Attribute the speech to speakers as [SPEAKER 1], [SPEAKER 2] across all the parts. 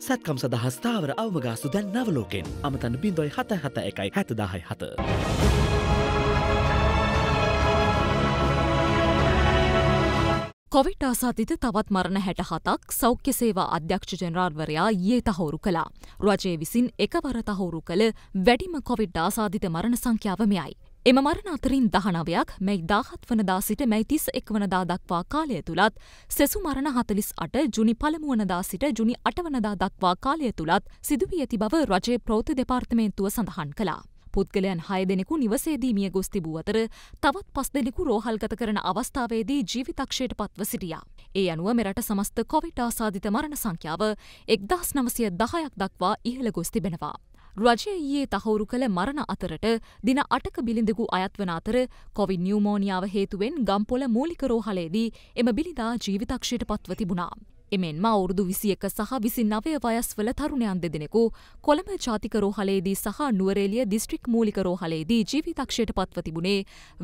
[SPEAKER 1] සැත්කම් සදහස්ථාවර අවමගාස්තු දැන් නවලෝකෙන් අමතන්න බින්දොයි හත හත එකයි හැතදාහයි හත. කොවිට් ආසාතිත තවත් මරණ හැට හතක් සෞඛ්‍ය සේවා අධ්‍යක්ෂ ජනරාර්වරයා යේ තහවුරු කළා. රජය විසින් එකවර තහවුරු කළ වැඩිම කොවිඩ් ආසාධිත මරණ සංඛ්‍යාවමයයි. එම මරණ අතරින් දහනවයක් මැයි දාහත් වනදා සිට මැයි තිස් එක් වනදා දක්වා කාලය තුළත් සෙසු මරණ හතලිස් අට ජුනි පළමුුවනදා සිට ජුනි අටවනදා දක්වා කාලය තුළත් සිදුවී ඇති බව රජයේ ප්‍රෝති දෙපාර්තමේන්තුව සඳහන් කලා. පුද්ගලයන් හය දෙනෙකු නිවසේදී මිය ගොස් තිබූ අතර තවත් පස් දෙනෙකු රෝහල්ගත කරන අවස්ථාවේදී ජීවිතක්ෂයට පත්ව සිටියා. ඒ අනුව මෙරට සමස්ත කොවිට් ආසාධිත මරණ සංඛ්‍යාව එක්දහස් නවසය දහයක් දක්වා ඉහළ ගොස් තිබෙනවා. රජය ඊයේ තහවුරු කළ මරණ අතරට දින අටක බිලිඳකු අයත්වන අතර කොවි නිියමෝනිියාව හේතුවෙන් ගම්පොල මූලික රෝහලේදී එම බිලිදා ජීවිතක්ෂයට පත්ව තිබුණා. එමෙන්ම අවුරුදු විසියක සහ විසි නවය වයස්වල තරුණයන් දෙදෙනෙකු කොළඹ ජාතික රෝහලේදී සහ නුවරේලිය දිස්ත්‍රික් මූලික රෝහලේදී ජීවිතක්ෂයට පත්ව තිබුණේ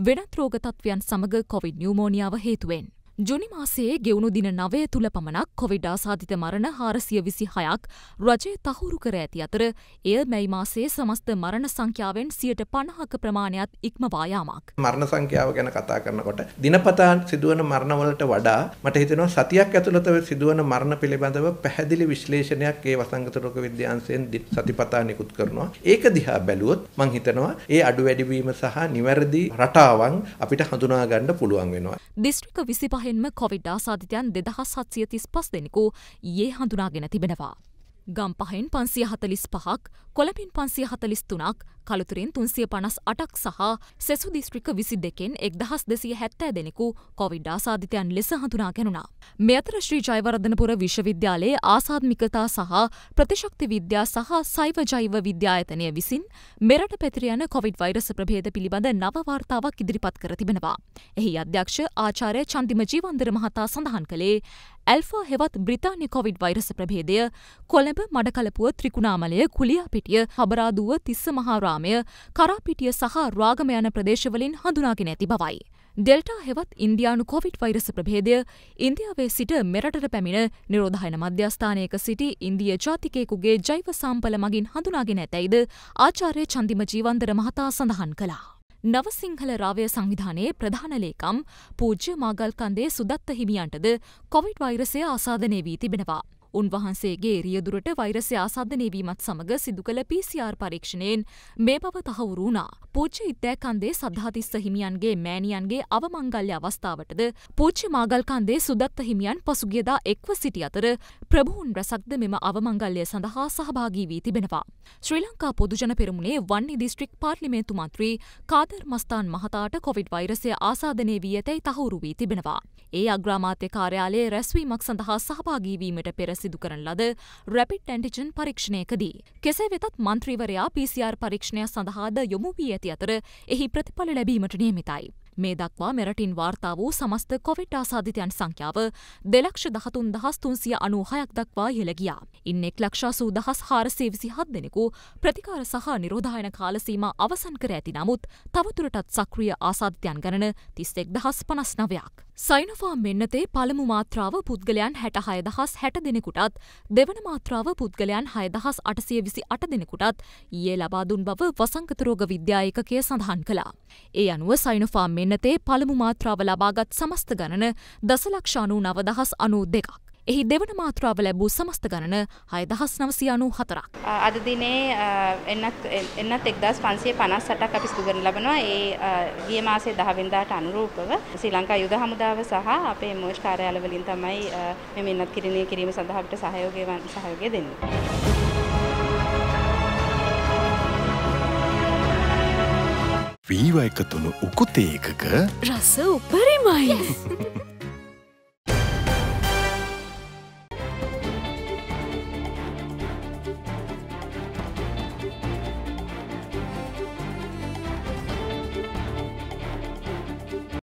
[SPEAKER 1] වෙනත් රෝගතත්වයන් සමඟ කොවිඩ් නිියමෝනිියාව හේතුවෙන්. ජුනිමාසයේ ගෙවුණු දින නවය තුළ පමණක් කොවිඩා සාධිත මරණ හාරසිය විසි හයක් රජය තහුරු කර ඇති අතර එය මැයි මාසේ සමස්ත මරණ සංඛ්‍යාවෙන් සියට පණහක ප්‍රමාණයක් ඉක්මවායාමක්. මරණ සංඛ්‍යාව ගැන කතා කරනකොට. දිනපතා සිදුවන මරණවලට වඩා මට හිතෙනවා සතියක් ඇතුළතව සිදුවන මරණ පිළිබඳව පැහැදිලි විශ්ලේෂණයක් ඒ වසංගතරෝග විද්‍යාන්සයෙන් සතිපතා නිකුත් කරනවා. ඒක දිහා බැලුවොත් මං හිතනවා ඒ අඩු වැඩිවීම සහ නිවැරදි රටාවන් අපිට හඳුනාගන්න පුළුවන් වෙනවා. දිස්ත්‍රික විසිපහ සහ එන්ම කොවිඩ් ආසාධිතයන් දෙදහස් හත්සිය තිස් පස් දෙනෙකු ඊයේ හඳුනාගෙන තිබෙනවා. ගම්පහෙන් පන්සිය හතලිස් පහක් කොළඹින් පන්සිය හතලිස් තුනක් කළුතුරෙන් තුන්සිය පනස් අටක් සහ සෙසු දිස්ත්‍රික විසි දෙකෙන් එක් දහස් දෙසිය හැත්තෑ දෙනෙකු කොවිඩ් ආසාධිතයන් ලෙස හඳුනා ගැනුණා. මෙතර ශ්‍රී ජයවරධනපුර විශ්වවිද්‍යාලයේ ආසාධමිකතා සහ ප්‍රතිශක්ති විද්‍යා සහ සයිව ජෛව විද්‍යායතනය විසින් මෙරට පැතිරයන කොවිඩ් වෛරස ප්‍රභේද පිළිබඳ නවවාර්තාවක් ඉදිරිපත් කර තිබෙනවා. එහි අධ්‍යක්ෂ ආචාරය චන්දිම ජීවන්දර මහතා සඳහන් කළේ ඇල්ෆා හෙවත් බ්‍රිතාන්‍ය කොවිඩ් වෛරස ප්‍රභේදය කොළඹ මඩකලපුව ත්‍රිකුණාමලය කුලියාපිටිය හබරාදුව තිස්ස මහාරාමය කරාපිටිය සහ රාගම යන ප්‍රදේශවලින් හඳුනාගෙන ඇති බවයි. ඩෙල්ටා හෙවත් ඉන්දයානු කොවිට් වෛරස ප්‍රභේදය ඉන්දියාවේ සිට මෙරටට පැමිණ නිරෝධහයන මධ්‍යස්ථානයක සිටි ඉන්දිය ජාතිකයෙකුගේ ජෛව සම්පල මගින් හඳුනාගෙන ඇතැයිද ආචාරය චන්දිම ජීවන්දර මහතා සඳහන් කලා. නවසිංහල රාවය සංවිධානයේ ප්‍රධානලේකම් පූජ්‍ය මාගල්කන්දේ සුදත්ත හිමියන්ටද කොවිඩ් වෛරසය ආසාධනය වී තිබෙනවා. උන්වහන්සේගේ රියදුරට වෛරසය ආසාධනයවීමත් සමඟ සිදුකළ PCR පරීක්ෂණයෙන් මේ බව තහවුරුණා. පූච්ච ඉත්තෑ කන්දේ සද්ධාතිස්ස හිමියන්ගේ මෑණියන්ගේ අවමංගල්්‍ය අවස්ථාවටද පූච්චි මාගල් කන්දේ සුදත්ත හිමියන් පසුගියදා එක්ව සිටි අතර ප්‍රභූන් රැසක්ද මෙම අවමංගල්්‍යය සඳහා සහභාගී වී තිබෙනවා. ශ්‍රී ලංකා පොදුජන පෙරමුණේ වන්නේ දිස්ත්‍රික් පාර්ලිමේන්තු මන්ත්‍රී කාදර් මස්තාන් මහතාට කොවිඩ් වෛරසය ආසාධනය වී ඇතැයි තහවුරු වී තිබෙනවා. ඒ අග්‍රාමාත්‍ය කාර්යාලයේ රැස්වීමක් සඳහා සහභාගීවීමට පෙරසි සිදුකරන ලද රැපිට් ඇන්ටිජන් පරීක්ෂණයකදී. කෙසේ වෙතත් මන්ත්‍රීවරයා පිසිR පරීක්ෂණය සඳහාද යොමු වී ඇති අතර එහි ප්‍රතිඵල ලැබීමට නියමිතයි. මේ දක්වා මෙරටින් වාර්තා වූ සමස්ත කොවිට් ආසාධිතයන් සංඛ්‍යාව දෙලක්ෂ දහතුන් දහස් තුන්සිය අනූහයක් දක්වා හෙළ ගියා. ඉන් එක් ලක්ෂාසූ දහස් හාරසේ විසිහත් දෙනෙකු ප්‍රතිකාර සහ නිරෝධායන කාලසීම අවසන් කර ඇති නමුත් තවතුරටත් සක්‍රිය ආසාධිතයන් ගණන තිස්සෙක් දහස් පනස් නවයක්. සයිනොෆාම් මෙන්නතේ පළමු මාත්‍රාව පුද්ගලයන් හැට හයදහස් හැට දෙනෙකුටත් දෙවන මාත්‍රාව පුද්ගලයන් හයදහස් අටසිය විසි අට දෙනෙකුටත් ඒ ලබාදුන් බව වසංකතරෝග විද්‍යායකය සඳහන් කළා. ඒ අනුව සයිනොෆාම් මෙන්නතේ පළමු මාත්‍රාව ලබාගත් සමස්ත ගණන දසලක්ෂානූ නවදහස් අනූ දෙකක්. එහි දෙවන මාත්‍රාව ලැබූ සමස්ත ගණන හයදහස් නවසි අනු හතරක්. අද දිනේ එන්නත් එක්දස් පන්සේ පනස් සටක් අපි සිදුකරන ලබනවා ඒ ගිය මාසේ දහවින්දාට අනුරූපව ශ්‍රී ලංකා යුද හමුදාව සහ අපේ මෝෂ් කාර්යාලවලින් තමයි මෙම එන්නත් කිරණය කිරීම සඳහා අපිට සහයෝගය සහයෝගය දෙන්නේ. වීව එකතුණු උකුතේකක රස උපරිමයි.